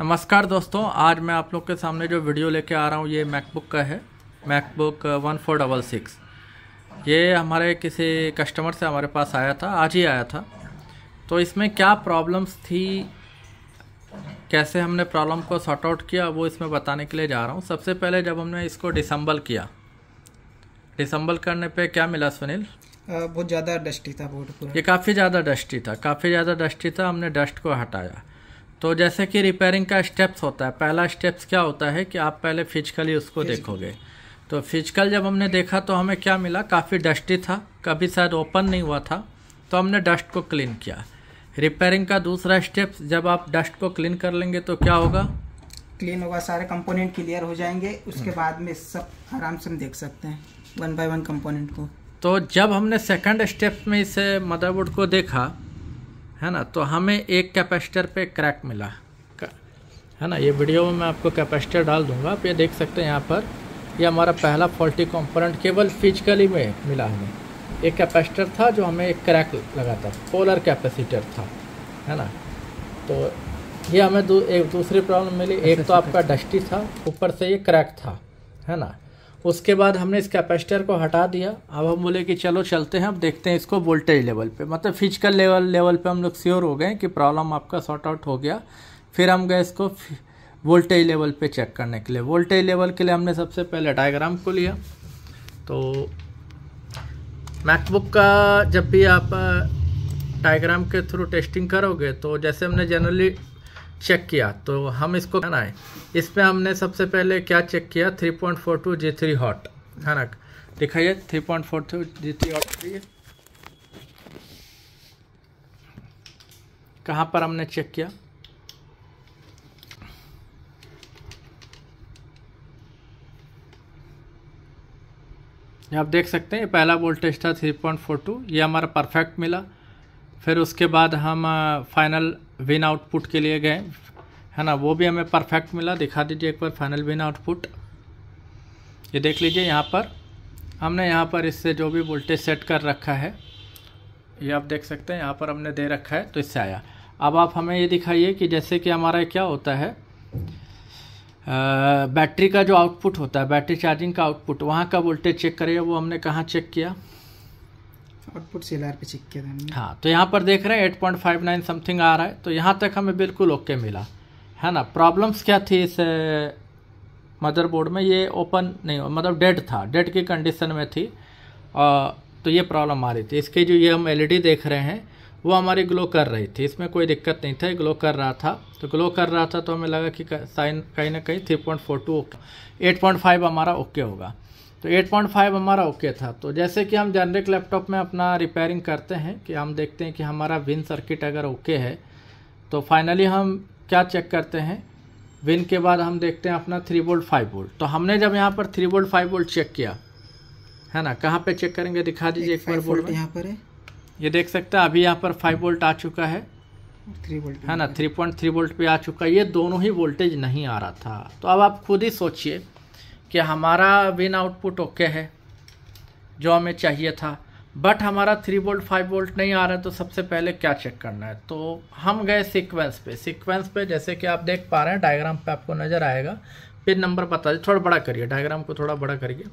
नमस्कार दोस्तों आज मैं आप लोग के सामने जो वीडियो लेके आ रहा हूँ ये मैकबुक का है MacBook one four double six ये हमारे किसी कस्टमर से हमारे पास आया था आज ही आया था तो इसमें क्या प्रॉब्लम्स थी कैसे हमने प्रॉब्लम को सॉर्ट आउट किया वो इसमें बताने के लिए जा रहा हूँ सबसे पहले जब हमने इसको डिसम्बल किया डिसम्बल करने पर क्या मिला सुनील बहुत ज़्यादा डस्टी था बोर्ड ये काफ़ी ज़्यादा डस्टी था काफ़ी ज़्यादा डस्टी था हमने डस्ट को हटाया तो जैसे कि रिपेयरिंग का स्टेप्स होता है पहला स्टेप्स क्या होता है कि आप पहले फिजिकली उसको देखोगे तो फिजिकल जब हमने देखा तो हमें क्या मिला काफ़ी डस्टी था कभी शायद ओपन नहीं हुआ था तो हमने डस्ट को क्लीन किया रिपेयरिंग का दूसरा स्टेप जब आप डस्ट को क्लीन कर लेंगे तो क्या होगा क्लीन होगा सारे कंपोनेंट क्लियर हो जाएंगे उसके हम्म। बाद में सब आराम से हम देख सकते हैं वन बाय वन कंपोनेंट को तो जब हमने सेकंड स्टेप में इसे मदरबोर्ड को देखा है ना तो हमें एक कैपेसिटर पे क्रैक मिला है ना ये वीडियो में मैं आपको कैपेसिटर डाल दूंगा आप ये देख सकते हैं यहाँ पर ये यह हमारा पहला फॉल्टी कंपोनेंट केवल फिजिकली में मिला हमें एक कैपेसिटर था जो हमें एक क्रैक लगा था पोलर कैपेसिटर था है ना तो ये हमें दू, एक दूसरी प्रॉब्लम मिली एक अच्छा, तो अच्छा, आपका डस्टी अच्छा। था ऊपर से ये क्रैक था है ना उसके बाद हमने इस कैपेसिटर को हटा दिया अब हम बोले कि चलो चलते हैं अब देखते हैं इसको वोल्टेज लेवल पे मतलब फिजिकल लेवल लेवल पे हम लोग श्योर हो गए कि प्रॉब्लम आपका सॉर्ट आउट हो गया फिर हम गए इसको वोल्टेज लेवल पे चेक करने के लिए वोल्टेज लेवल के लिए हमने सबसे पहले डायग्राम को लिया तो मैकबुक का जब भी आप डायग्राम के थ्रू टेस्टिंग करोगे तो जैसे हमने जनरली चेक किया तो हम इसको ना इसमें हमने सबसे पहले क्या चेक किया 3.42 point four two G three hot है ना दिखाइए 3.42 point four two G three hot कहाँ पर हमने चेक किया आप देख सकते हैं पहला वोल्टेज था 3.42 ये हमारा परफेक्ट मिला फिर उसके बाद हम फाइनल विन आउटपुट के लिए गए है ना वो भी हमें परफेक्ट मिला दिखा दीजिए एक बार फाइनल विन आउटपुट ये देख लीजिए यहाँ पर हमने यहाँ पर इससे जो भी वोल्टेज सेट कर रखा है ये आप देख सकते हैं यहाँ पर हमने दे रखा है तो इससे आया अब आप हमें ये दिखाइए कि जैसे कि हमारा क्या होता है आ, बैटरी का जो आउटपुट होता है बैटरी चार्जिंग का आउटपुट वहाँ का वोल्टेज चेक करिए वो हमने कहाँ चेक किया आउटपुट सी पे चेक किया था हाँ तो यहाँ पर देख रहे हैं eight point five nine something आ रहा है तो यहाँ तक हमें बिल्कुल ओके मिला है ना प्रॉब्लम्स क्या थी इस मदरबोर्ड में ये ओपन नहीं मतलब डेड था डेड की कंडीशन में थी आ, तो ये प्रॉब्लम आ रही थी इसके जो ये हम एल e देख रहे हैं वो हमारी ग्लो कर रही थी इसमें कोई दिक्कत नहीं था ग्लो कर रहा था तो ग्लो कर रहा था तो हमें लगा कि साइन कहीं ना कहीं three point four two eight point five हमारा ओके होगा तो 8.5 हमारा ओके था तो जैसे कि हम जनरिक लैपटॉप में अपना रिपेयरिंग करते हैं कि हम देखते हैं कि हमारा विन सर्किट अगर ओके है तो फाइनली हम क्या चेक करते हैं विन के बाद हम देखते हैं अपना थ्री वोल्ट फाइव वोल्ट तो हमने जब यहाँ पर three volt five volt check किया है ना कहाँ पे चेक करेंगे दिखा दीजिए एक बार वोल्ट यहाँ पर है ये देख सकते हैं अभी यहाँ पर फाइव वोल्ट आ चुका है थ्री वोल्ट है ना थ्री पॉइंट थ्री वोल्ट पे आ चुका है ये दोनों ही वोल्टेज नहीं आ रहा था तो अब आप खुद ही सोचिए कि हमारा विन आउटपुट ओके है जो हमें चाहिए था बट हमारा थ्री वोल्ट फाइव वोल्ट नहीं आ रहा है तो सबसे पहले क्या चेक करना है तो हम गए सीक्वेंस पे सीक्वेंस पे जैसे कि आप देख पा रहे हैं डायग्राम पे आपको नज़र आएगा पिन नंबर बता दें थोड़ा बड़ा करिए डायग्राम को थोड़ा बड़ा करिए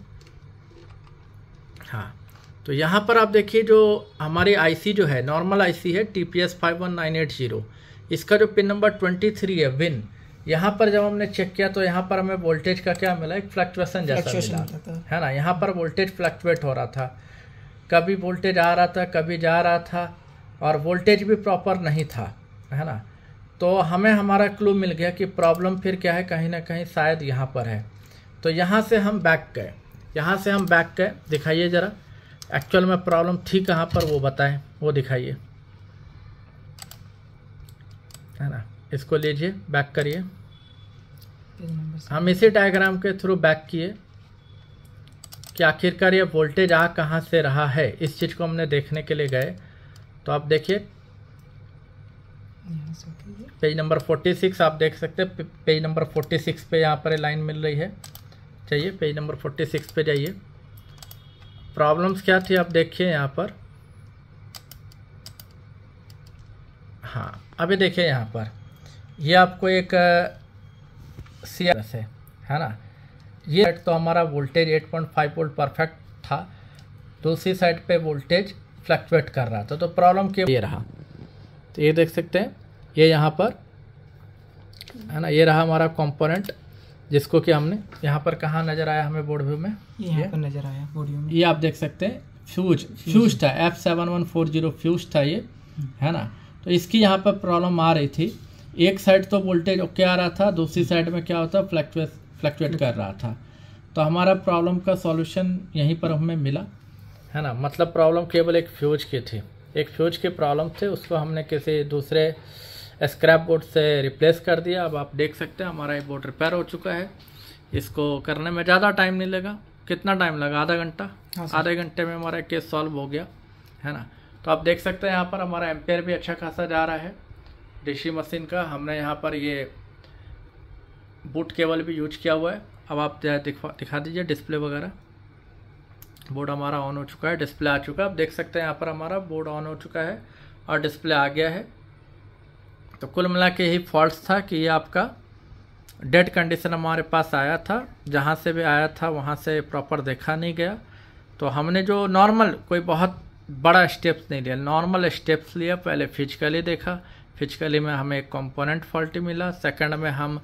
हाँ तो यहाँ पर आप देखिए जो हमारी आईसी जो है नॉर्मल आईसी है T P S five one nine eight zero इसका जो पिन नंबर ट्वेंटी थ्री है विन यहाँ पर जब हमने चेक किया तो यहाँ पर हमें वोल्टेज का क्या मिला एक फ्लक्चुएसन जैसा मिला है ना यहाँ पर वोल्टेज फ्लक्चुएट हो रहा था कभी वोल्टेज आ रहा था कभी जा रहा था और वोल्टेज भी प्रॉपर नहीं था है ना तो हमें हमारा क्लू मिल गया कि प्रॉब्लम फिर क्या है कहीं ना कहीं शायद यहाँ पर है तो यहाँ से हम बैक गए यहाँ से हम बैक गए दिखाइए ज़रा एक्चुअल में प्रॉब्लम थी कहाँ पर वो बताएं वो दिखाइए है ना इसको लीजिए बैक करिए हम इसी डायग्राम के थ्रू बैक किए कि आखिरकार ये वोल्टेज आ कहाँ से रहा है इस चीज़ को हमने देखने के लिए गए तो आप देखिए पेज नंबर फोर्टी सिक्स आप देख सकते हैं पेज नंबर फोर्टी सिक्स पे यहाँ पर लाइन मिल रही है चाहिए पेज नंबर फोर्टी सिक्स पे जाइए प्रॉब्लम्स क्या थी आप देखिए यहाँ पर हाँ अभी देखिए यहाँ पर ये आपको एक सी एस है ना ये तो हमारा वोल्टेज 8.5 वोल्ट परफेक्ट था दूसरी साइड पे वोल्टेज फ्लक्चुएट कर रहा था तो प्रॉब्लम क्यों ये रहा तो ये देख सकते हैं ये यहाँ पर है ना ये रहा हमारा कंपोनेंट जिसको कि हमने यहाँ पर कहाँ नज़र आया हमें बोर्ड व्यू में ये पर नज़र आया बोर्ड व्यू में ये आप देख सकते हैं फ्यूज फ्यूज था F seven one four zero fuse था ये हम्म। है ना तो इसकी यहाँ पर प्रॉब्लम आ रही थी एक साइड तो वोल्टेज ओके आ रहा था दूसरी साइड में क्या होता फ्लैक्चुएट फ्लैक्चुएट कर रहा था तो हमारा प्रॉब्लम का सॉल्यूशन यहीं पर हमें मिला है ना मतलब प्रॉब्लम केवल एक फ्यूज की थी एक फ्यूज की प्रॉब्लम थी उसको हमने किसी दूसरे स्क्रैप बोर्ड से रिप्लेस कर दिया अब आप देख सकते हैं हमारा ये बोर्ड रिपेयर हो चुका है इसको करने में ज़्यादा टाइम नहीं लगा कितना टाइम लगा आधा घंटा हाँ, आधे घंटे में हमारा केस सॉल्व हो गया है ना तो आप देख सकते हैं यहाँ पर हमारा एम्पेयर भी अच्छा खासा जा रहा है डीसी मशीन का हमने यहाँ पर ये बूट केबल भी यूज किया हुआ है अब आप दिखा दिखा दीजिए डिस्प्ले वगैरह बोर्ड हमारा ऑन हो चुका है डिस्प्ले आ चुका है आप देख सकते हैं यहाँ पर हमारा बोर्ड ऑन हो चुका है और डिस्प्ले आ गया है तो कुल मिला के यही फॉल्ट था कि ये आपका डेड कंडीशन हमारे पास आया था जहाँ से भी आया था वहाँ से प्रॉपर देखा नहीं गया तो हमने जो नॉर्मल कोई बहुत बड़ा स्टेप्स नहीं लिया नॉर्मल स्टेप्स लिया पहले फिजिकली देखा फिजिकली में हमें एक कॉम्पोनेंट फॉल्टी मिला सेकेंड में हम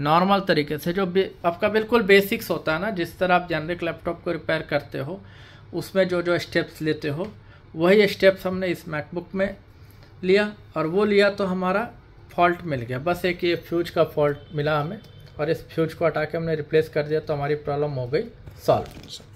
नॉर्मल तरीके से जो आपका बिल्कुल बेसिक्स होता है ना जिस तरह आप जेनरिक लैपटॉप को रिपेयर करते हो उसमें जो जो स्टेप्स लेते हो वही स्टेप्स हमने इस मैकबुक में लिया और वो लिया तो हमारा फॉल्ट मिल गया बस एक ये फ्यूज का फॉल्ट मिला हमें और इस फ्यूज को हटा के हमने रिप्लेस कर दिया तो हमारी प्रॉब्लम हो गई सॉल्व